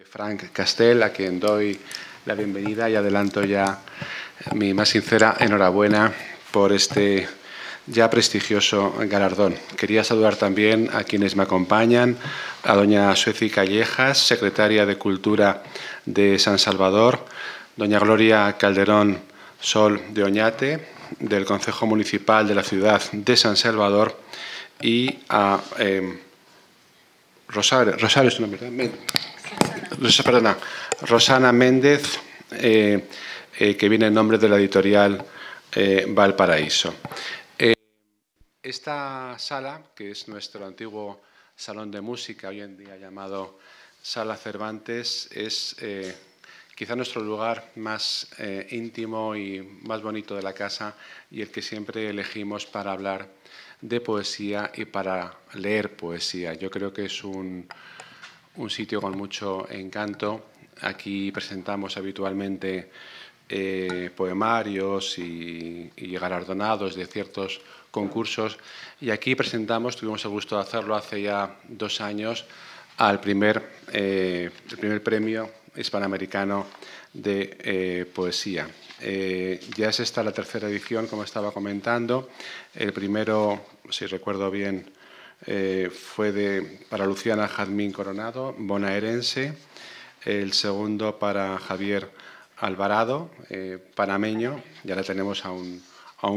Eh, Frank Castell, a quien doy la bienvenida y adelanto ya mi más sincera enhorabuena por este ya prestigioso galardón. Quería saludar también a quienes me acompañan, a doña Sueci Callejas, secretaria de Cultura de San Salvador, doña Gloria Calderón Sol de Oñate, del Consejo Municipal de la Ciudad de San Salvador, y a eh, Rosario, Rosario es su nombre, Rosana Méndez, eh, eh, que viene en nombre de la editorial eh, Valparaíso. esta sala, que es nuestro antiguo salón de música, hoy en día llamado Sala Cervantes, es quizá nuestro lugar más íntimo y más bonito de la casa y el que siempre elegimos para hablar de poesía y para leer poesía. Yo creo que es un un sitio con mucho encanto. Aquí presentamos habitualmente eh, poemarios y, galardonados de ciertos concursos. Y aquí presentamos, tuvimos el gusto de hacerlo hace ya dos años, al primer, eh, primer premio hispanoamericano de eh, poesía. ya es esta la tercera edición, como estaba comentando. El primero, si recuerdo bien, eh, fue para Luciana Jazmín Coronado, bonaerense, el segundo para Javier Alvarado, eh, panameño, y ahora tenemos a un,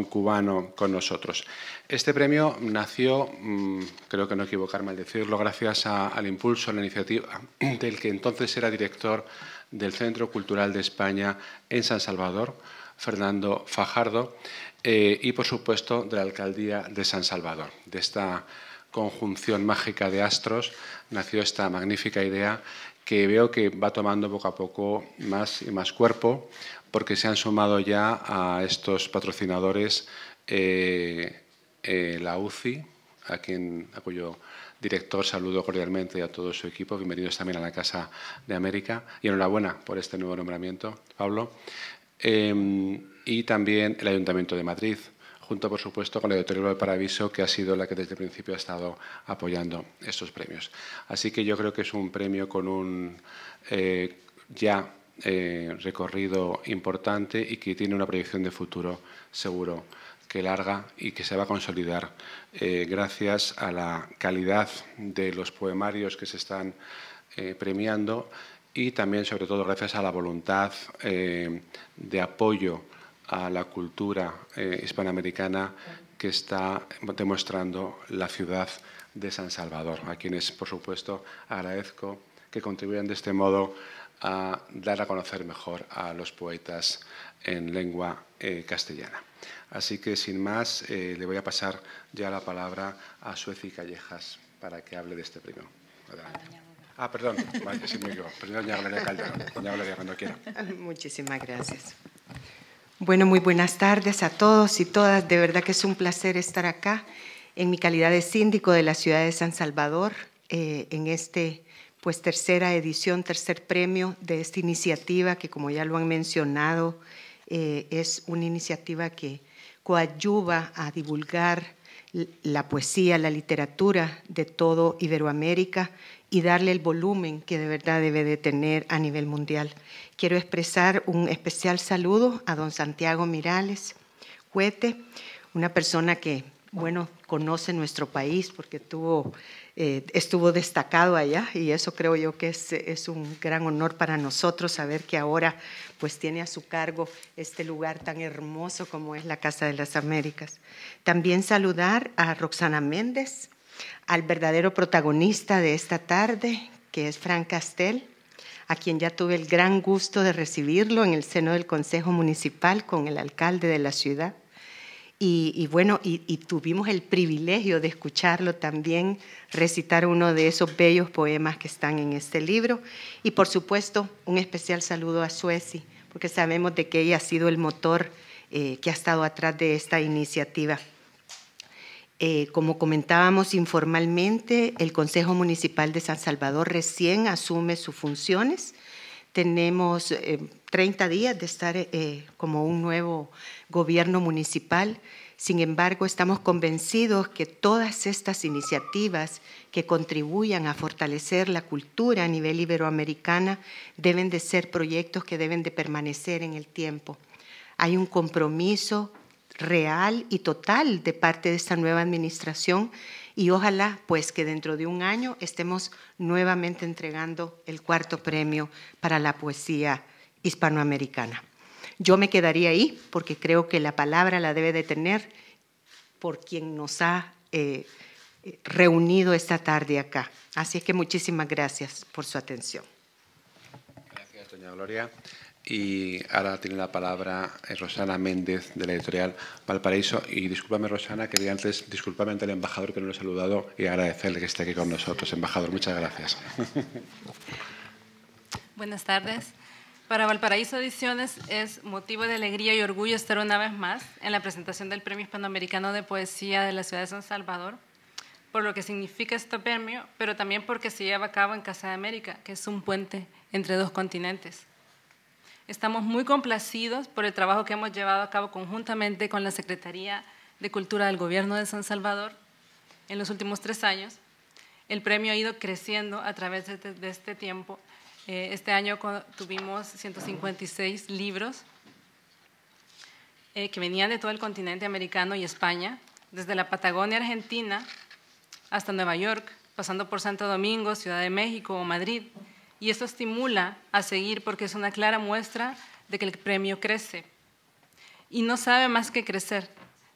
cubano con nosotros. Este premio nació, mm, creo que no equivocarme al decirlo, gracias al impulso, a la iniciativa del que entonces era director del Centro Cultural de España en San Salvador, Fernando Fajardo, eh, y por supuesto de la Alcaldía de San Salvador, de esta conjunción mágica de astros nació esta magnífica idea que veo que va tomando poco a poco más y más cuerpo porque se han sumado ya a estos patrocinadores eh, eh, la UCI, a, quien, a cuyo director saludo cordialmente a todo su equipo. Bienvenidos también a la Casa de América y enhorabuena por este nuevo nombramiento, Pablo. Em, y también el Ayuntamiento de Madrid junto por supuesto con la editorial Paraviso... que ha sido la que desde el principio ha estado apoyando estos premios. Así que yo creo que es un premio con un eh, ya eh, recorrido importante y que tiene una proyección de futuro seguro que larga y que se va a consolidar eh, gracias a la calidad de los poemarios que se están premiando y también, sobre todo, gracias a la voluntad de apoyo a la cultura eh, hispanoamericana que está demostrando la ciudad de San Salvador, a quienes, por supuesto, agradezco que contribuyan de este modo a dar a conocer mejor a los poetas en lengua eh, castellana. Así que, sin más, eh, le voy a pasar ya la palabra a Sueci Callejas para que hable de este premio. Ah, perdón, Perdón, Muchísimas gracias. Bueno, muy buenas tardes a todos y todas. De verdad que es un placer estar acá en mi calidad de síndico de la ciudad de San Salvador eh, en este pues tercera edición, tercer premio de esta iniciativa que como ya lo han mencionado eh, es una iniciativa que coadyuva a divulgar la poesía, la literatura de todo Iberoamérica y darle el volumen que de verdad debe de tener a nivel mundial. Quiero expresar un especial saludo a don Santiago Mirales Huete, una persona que bueno, conoce nuestro país porque eh, estuvo destacado allá y eso creo yo que es, un gran honor para nosotros saber que ahora pues tiene a su cargo este lugar tan hermoso como es la Casa de las Américas. También saludar a Roxana Méndez, al verdadero protagonista de esta tarde, que es Fran Castel a quien ya tuve el gran gusto de recibirlo en el seno del Consejo Municipal con el alcalde de la ciudad y, bueno, y, tuvimos el privilegio de escucharlo también recitar uno de esos bellos poemas que están en este libro. Y por supuesto, un especial saludo a Sueci, porque sabemos de que ella ha sido el motor eh, que ha estado atrás de esta iniciativa. Eh, como comentábamos informalmente, el Consejo Municipal de San Salvador recién asume sus funciones tenemos 30 eh, días de estar eh, como un nuevo gobierno municipal. Sin embargo, estamos convencidos que todas estas iniciativas que contribuyan a fortalecer la cultura a nivel iberoamericana deben de ser proyectos que deben de permanecer en el tiempo. Hay un compromiso real y total de parte de esta nueva administración y ojalá pues que dentro de un año estemos nuevamente entregando el cuarto premio para la poesía hispanoamericana. Yo me quedaría ahí porque creo que la palabra la debe de tener por quien nos ha eh, reunido esta tarde acá. Así es que muchísimas gracias por su atención. Gracias, doña Gloria. Y ahora tiene la palabra eh, Rosana Méndez, de la editorial Valparaíso. Y discúlpame, Rosana, quería antes disculparme ante el embajador que no lo he saludado y agradecerle que esté aquí con nosotros. Embajador, muchas gracias. Buenas tardes. Para Valparaíso Ediciones es motivo de alegría y orgullo estar una vez más en la presentación del Premio Hispanoamericano de Poesía de la Ciudad de San Salvador, por lo que significa este premio, pero también porque se lleva a cabo en Casa de América, que es un puente entre dos continentes. Estamos muy complacidos por el trabajo que hemos llevado a cabo conjuntamente con la Secretaría de Cultura del Gobierno de San Salvador en los últimos tres años. El premio ha ido creciendo a través de este tiempo. Eh, este año tuvimos 156 libros eh, que venían de todo el continente americano y España, desde la Patagonia Argentina hasta Nueva York, pasando por Santo Domingo, Ciudad de México o Madrid y eso estimula a seguir porque es una clara muestra de que el premio crece y no sabe más que crecer.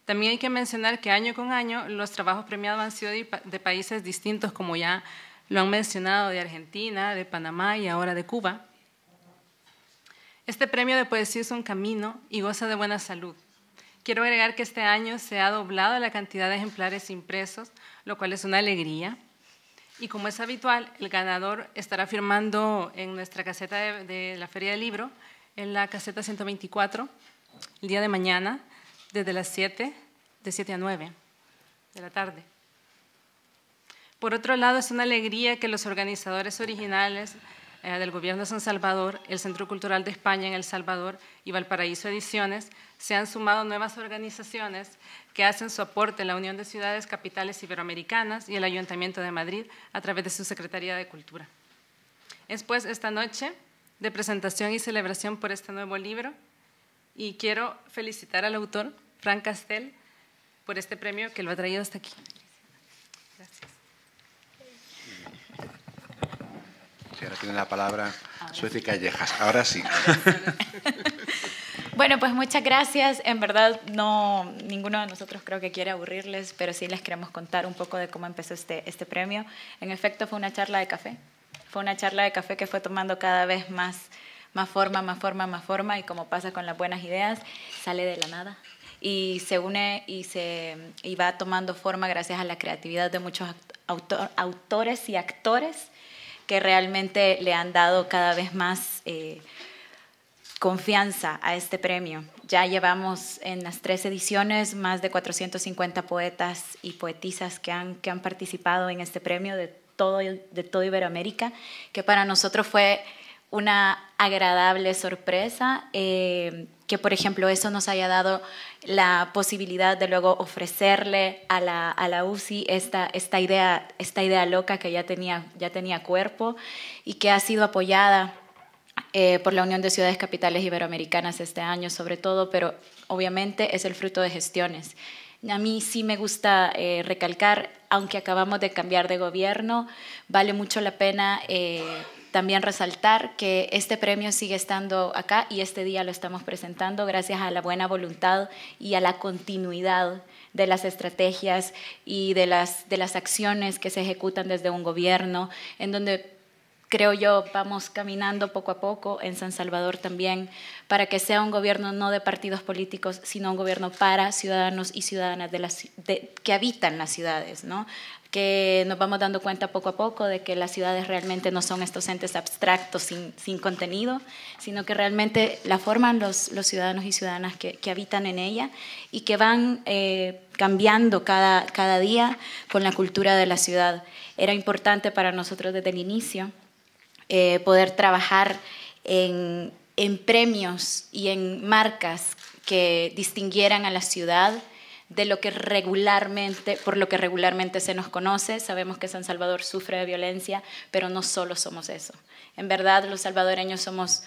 También hay que mencionar que año con año los trabajos premiados han sido de países distintos, como ya lo han mencionado, de Argentina, de Panamá y ahora de Cuba. Este premio de poesía es un camino y goza de buena salud. Quiero agregar que este año se ha doblado la cantidad de ejemplares impresos, lo cual es una alegría. Y como es habitual, el ganador estará firmando en nuestra caseta de, la Feria del Libro, en la caseta 124, el día de mañana, desde las 7, de 7 a 9 de la tarde. Por otro lado, es una alegría que los organizadores originales eh, del Gobierno de San Salvador, el Centro Cultural de España en El Salvador y Valparaíso Ediciones, se han sumado nuevas organizaciones que hacen su aporte la Unión de Ciudades Capitales Iberoamericanas y el Ayuntamiento de Madrid a través de su Secretaría de Cultura. Es pues esta noche de presentación y celebración por este nuevo libro y quiero felicitar al autor, Fran Castel, por este premio que lo ha traído hasta aquí. ahora tiene la palabra Suez y Callejas. Ahora sí. Bueno, pues muchas gracias. En verdad, no, ninguno de nosotros creo que quiere aburrirles, pero sí les queremos contar un poco de cómo empezó este, este premio. En efecto, fue una charla de café. Fue una charla de café que fue tomando cada vez más, más forma, más forma, más forma, y como pasa con las buenas ideas, sale de la nada y se une y, se, y va tomando forma gracias a la creatividad de muchos autores y actores que realmente le han dado cada vez más eh, confianza a este premio. Ya llevamos en las tres ediciones más de 450 poetas y poetisas que han, que han participado en este premio de todo, de todo Iberoamérica, que para nosotros fue una agradable sorpresa. Eh, que por ejemplo eso nos haya dado la posibilidad de luego ofrecerle a la, a UCI esta, esta, idea, esta idea loca que ya tenía, ya tenía cuerpo y que ha sido apoyada eh, por la Unión de Ciudades Capitales Iberoamericanas este año sobre todo, pero obviamente es el fruto de gestiones. A mí sí me gusta eh, recalcar, aunque acabamos de cambiar de gobierno, vale mucho la pena... Eh, también resaltar que este premio sigue estando acá y este día lo estamos presentando gracias a la buena voluntad y a la continuidad de las estrategias y de las, de las acciones que se ejecutan desde un gobierno, en donde creo yo, vamos caminando poco a poco en San Salvador también, para que sea un gobierno no de partidos políticos, sino un gobierno para ciudadanos y ciudadanas que habitan las ciudades, ¿no? que nos vamos dando cuenta poco a poco de que las ciudades realmente no son estos entes abstractos sin, sin contenido, sino que realmente la forman los, los ciudadanos y ciudadanas que, que, habitan en ella y que van eh, cambiando cada, cada día con la cultura de la ciudad. Era importante para nosotros desde el inicio eh, poder trabajar en, premios y en marcas que distinguieran a la ciudad de lo que regularmente, por lo que regularmente se nos conoce. Sabemos que San Salvador sufre de violencia, pero no solo somos eso. En verdad, los salvadoreños somos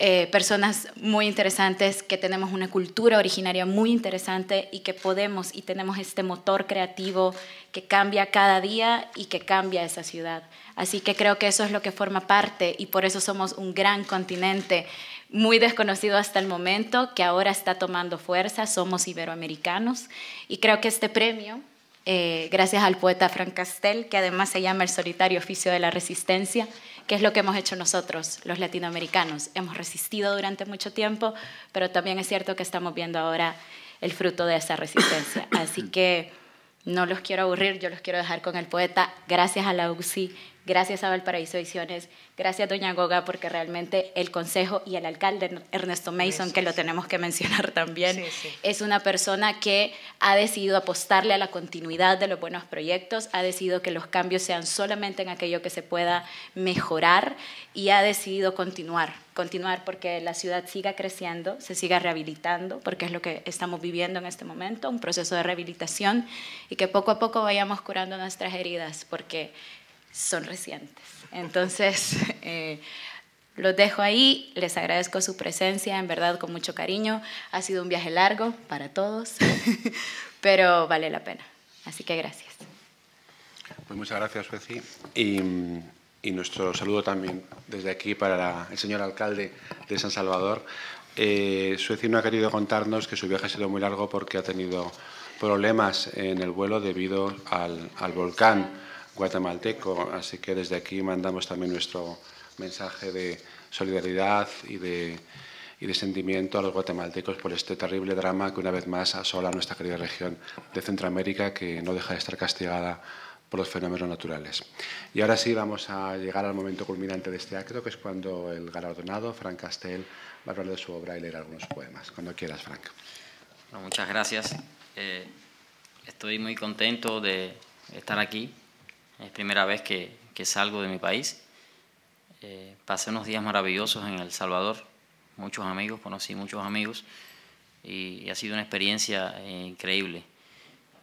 eh, personas muy interesantes, que tenemos una cultura originaria muy interesante y que podemos y tenemos este motor creativo que cambia cada día y que cambia esa ciudad. Así que creo que eso es lo que forma parte y por eso somos un gran continente, muy desconocido hasta el momento, que ahora está tomando fuerza, somos iberoamericanos y creo que este premio eh, gracias al poeta Frank Castel, que además se llama El solitario oficio de la resistencia, que es lo que hemos hecho nosotros, los latinoamericanos. Hemos resistido durante mucho tiempo, pero también es cierto que estamos viendo ahora el fruto de esa resistencia. Así que no los quiero aburrir, yo los quiero dejar con el poeta. Gracias a la UCI, Gracias a Valparaíso Ediciones, gracias Doña Goga, porque realmente el Consejo y el alcalde Ernesto Mason, que lo tenemos que mencionar también, es una persona que ha decidido apostarle a la continuidad de los buenos proyectos, ha decidido que los cambios sean solamente en aquello que se pueda mejorar y ha decidido continuar continuar porque la ciudad siga creciendo, se siga rehabilitando, porque es lo que estamos viviendo en este momento, un proceso de rehabilitación y que poco a poco vayamos curando nuestras heridas, porque son recientes. Entonces, eh, los dejo ahí, les agradezco su presencia, en verdad con mucho cariño. Ha sido un viaje largo para todos, pero vale la pena. Así que gracias. Pues muchas gracias, Sueci. Y, nuestro saludo también desde aquí para el señor alcalde de San Salvador. Eh, Sueci no ha querido contarnos que su viaje ha sido muy largo porque ha tenido problemas en el vuelo debido al volcán guatemalteco. Así que desde aquí mandamos también nuestro mensaje de solidaridad y de, y de sentimiento a los guatemaltecos por este terrible drama que una vez más asola nuestra querida región de Centroamérica que no deja de estar castigada por los fenómenos naturales. Y ahora sí vamos a llegar al momento culminante de este acto, que es cuando el galardonado, Frank Castell, va a hablar de su obra y leer algunos poemas. Cuando quieras, Frank. muchas gracias. Eh, estoy muy contento de estar aquí es primera vez que, salgo de mi país. Eh, pasé unos días maravillosos en El Salvador, muchos amigos, conocí muchos amigos y, ha sido una experiencia eh, increíble.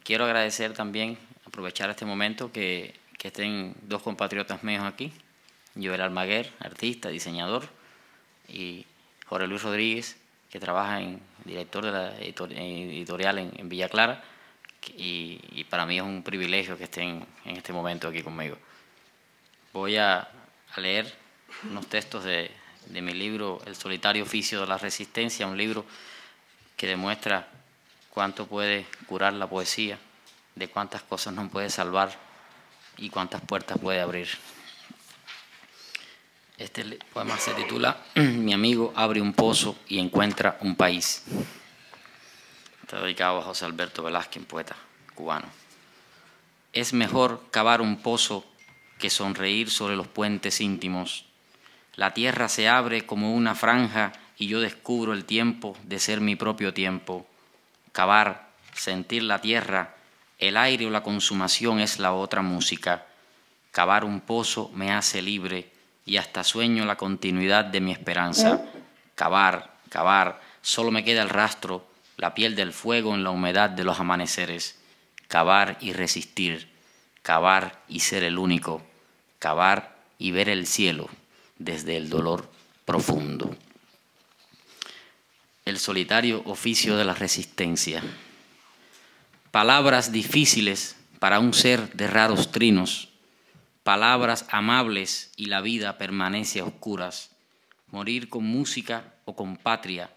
Quiero agradecer también, aprovechar este momento que, que estén dos compatriotas míos aquí, Joel Almaguer, artista, diseñador, y Jorge Luis Rodríguez, que trabaja en director de la eh, editorial en Villa Clara y, para mí es un privilegio que estén en este momento aquí conmigo. Voy a, leer unos textos de, de mi libro El solitario oficio de la resistencia, un libro que demuestra cuánto puede curar la poesía, de cuántas cosas nos puede salvar y cuántas puertas puede abrir. Este poema se titula Mi amigo abre un pozo y encuentra un país está dedicado a José Alberto Velázquez, poeta cubano. Es mejor cavar un pozo que sonreír sobre los puentes íntimos. La tierra se abre como una franja y yo descubro el tiempo de ser mi propio tiempo. Cavar, sentir la tierra, el aire o la consumación es la otra música. Cavar un pozo me hace libre y hasta sueño la continuidad de mi esperanza. ¿Eh? Cavar, cavar, solo me queda el rastro la piel del fuego en la humedad de los amaneceres, cavar y resistir, cavar y ser el único, cavar y ver el cielo desde el dolor profundo. El solitario oficio de la resistencia. Palabras difíciles para un ser de raros trinos, palabras amables y la vida permanece a oscuras. Morir con música o con patria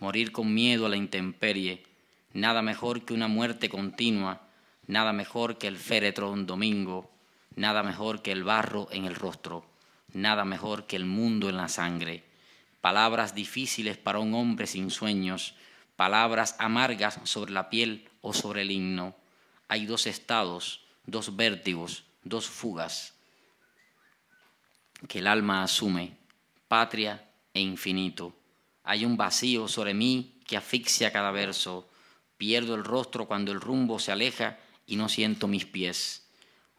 morir con miedo a la intemperie, nada mejor que una muerte continua, nada mejor que el féretro un domingo, nada mejor que el barro en el rostro, nada mejor que el mundo en la sangre. Palabras difíciles para un hombre sin sueños, palabras amargas sobre la piel o sobre el himno. Hay dos estados, dos vértigos, dos fugas que el alma asume, patria e infinito. Hay un vacío sobre mí que asfixia cada verso. Pierdo el rostro cuando el rumbo se aleja y no siento mis pies.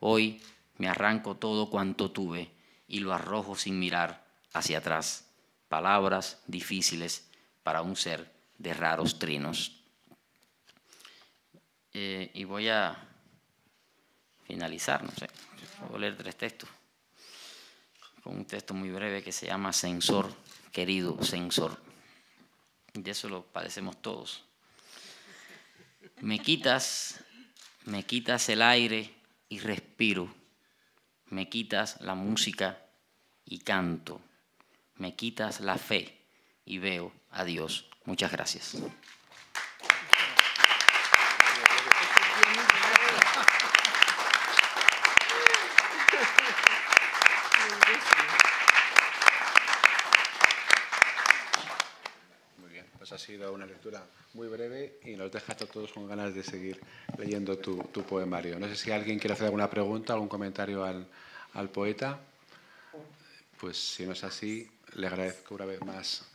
Hoy me arranco todo cuanto tuve y lo arrojo sin mirar hacia atrás. Palabras difíciles para un ser de raros trinos. Eh, y voy a finalizar, no sé, a leer tres textos, con un texto muy breve que se llama Sensor, querido sensor de eso lo padecemos todos. Me quitas, me quitas el aire y respiro. Me quitas la música y canto. Me quitas la fe y veo a Dios. Muchas gracias. ha sido una lectura muy breve y nos deja a todos con ganas de seguir leyendo tu, poemario. No sé si alguien quiere hacer alguna pregunta, algún comentario al, poeta. Pues si no es así, le agradezco una vez más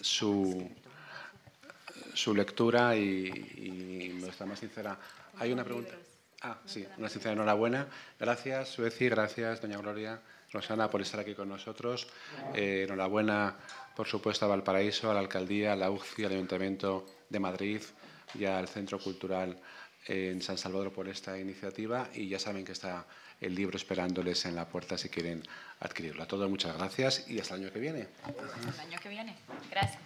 su, lectura y, y nuestra más sincera. Hay una pregunta. Ah, sí, una sincera enhorabuena. Gracias, Sueci, gracias, doña Gloria, Rosana, por estar aquí con nosotros. Eh, enhorabuena por supuesto a Valparaíso, a la Alcaldía, a la UCI, al Ayuntamiento de Madrid y al Centro Cultural en San Salvador por esta iniciativa y ya saben que está el libro esperándoles en la puerta si quieren adquirirlo. A todos muchas gracias y hasta el año que viene. Hasta el año que viene. Gracias.